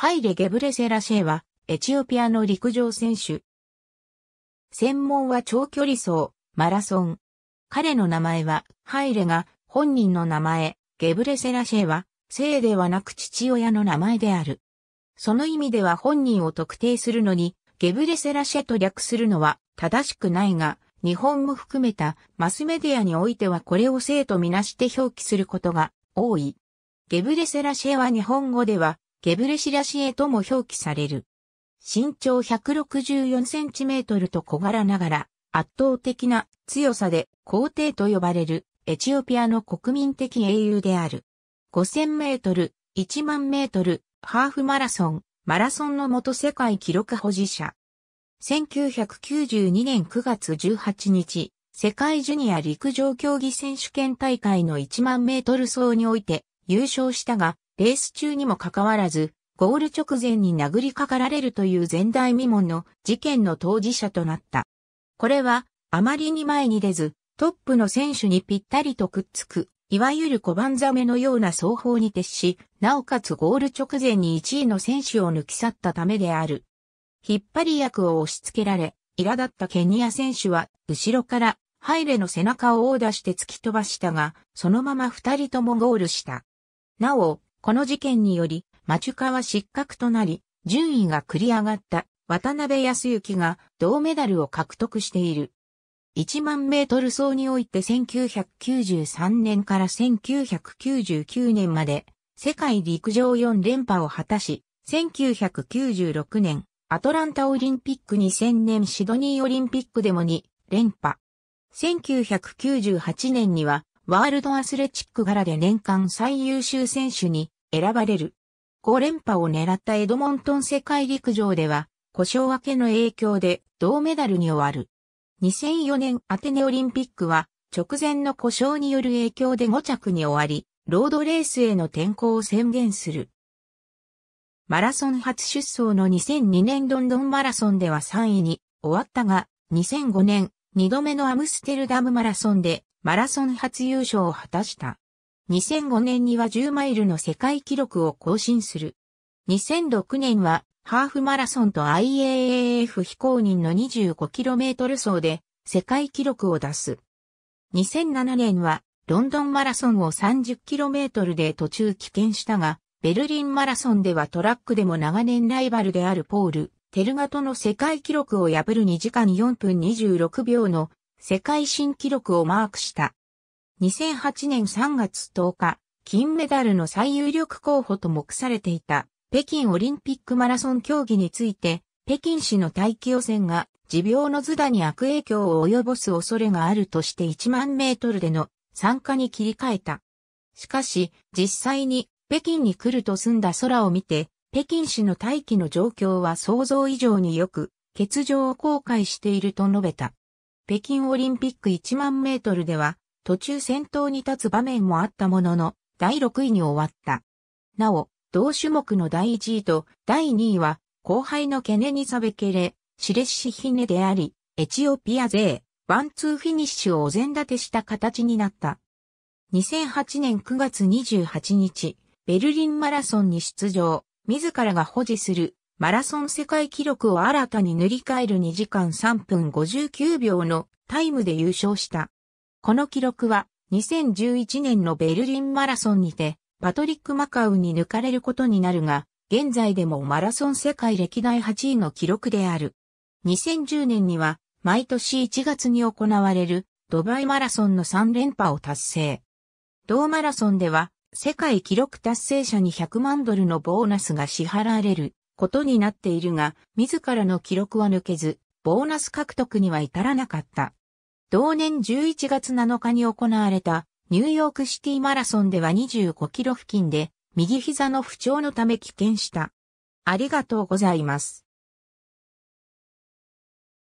ハイレ・ゲブレセラシェは、エチオピアの陸上選手。専門は長距離走、マラソン。彼の名前は、ハイレが、本人の名前、ゲブレセラシェは、生ではなく父親の名前である。その意味では本人を特定するのに、ゲブレセラシェと略するのは正しくないが、日本も含めたマスメディアにおいてはこれを生とみなして表記することが多い。ゲブレセラシェは日本語ではゲブレシラシエとも表記される。身長164センチメートルと小柄ながら、圧倒的な強さで皇帝と呼ばれるエチオピアの国民的英雄である。5000メートル、1万メートル、ハーフマラソン、マラソンの元世界記録保持者。1992年9月18日、世界ジュニア陸上競技選手権大会の1万メートル走において優勝したが、レース中にもかかわらず、ゴール直前に殴りかかられるという前代未聞の事件の当事者となった。これは、あまりに前に出ず、トップの選手にぴったりとくっつく、いわゆる小判ザメのような走法に徹し、なおかつゴール直前に1位の選手を抜き去ったためである。引っ張り役を押し付けられ、苛立ったケニア選手は、後ろから、ハイレの背中を殴打して突き飛ばしたが、そのまま二人ともゴールした。なお、この事件により、マチュカは失格となり、順位が繰り上がった渡辺康幸が銅メダルを獲得している。1万メートル走において1993年から1999年まで世界陸上4連覇を果たし、1996年アトランタオリンピック2000年シドニーオリンピックでも2連覇。1998年にはワールドアスレチック柄で年間最優秀選手に選ばれる。5連覇を狙ったエドモントン世界陸上では、故障明けの影響で銅メダルに終わる。2004年アテネオリンピックは、直前の故障による影響で5着に終わり、ロードレースへの転向を宣言する。マラソン初出走の2002年ロンドンマラソンでは3位に終わったが、2005年2度目のアムステルダムマラソンでマラソン初優勝を果たした。2005年には10マイルの世界記録を更新する。2006年はハーフマラソンと IAAF 非公認の 25km 走で世界記録を出す。2007年はロンドンマラソンを 30km で途中棄権したが、ベルリンマラソンではトラックでも長年ライバルであるポール、テルガトの世界記録を破る2時間4分26秒の世界新記録をマークした。2008年3月10日、金メダルの最有力候補と目されていた北京オリンピックマラソン競技について、北京市の大気汚染が持病の図打に悪影響を及ぼす恐れがあるとして1万メートルでの参加に切り替えた。しかし、実際に北京に来ると澄んだ空を見て、北京市の大気の状況は想像以上によく、欠場を後悔していると述べた。北京オリンピック1万メートルでは、途中先頭に立つ場面もあったものの、第6位に終わった。なお、同種目の第1位と第2位は、後輩のケネニサベケレ、シレッシヒネであり、エチオピア勢、ワンツーフィニッシュをお膳立てした形になった。2008年9月28日、ベルリンマラソンに出場、自らが保持するマラソン世界記録を新たに塗り替える2時間3分59秒のタイムで優勝した。この記録は2011年のベルリンマラソンにてパトリック・マカウに抜かれることになるが、現在でもマラソン世界歴代8位の記録である。2010年には毎年1月に行われるドバイマラソンの3連覇を達成。同マラソンでは世界記録達成者に100万ドルのボーナスが支払われる。ことになっているが、自らの記録は抜けず、ボーナス獲得には至らなかった。同年11月7日に行われたニューヨークシティマラソンでは25キロ付近で右膝の不調のため棄権した。ありがとうございます。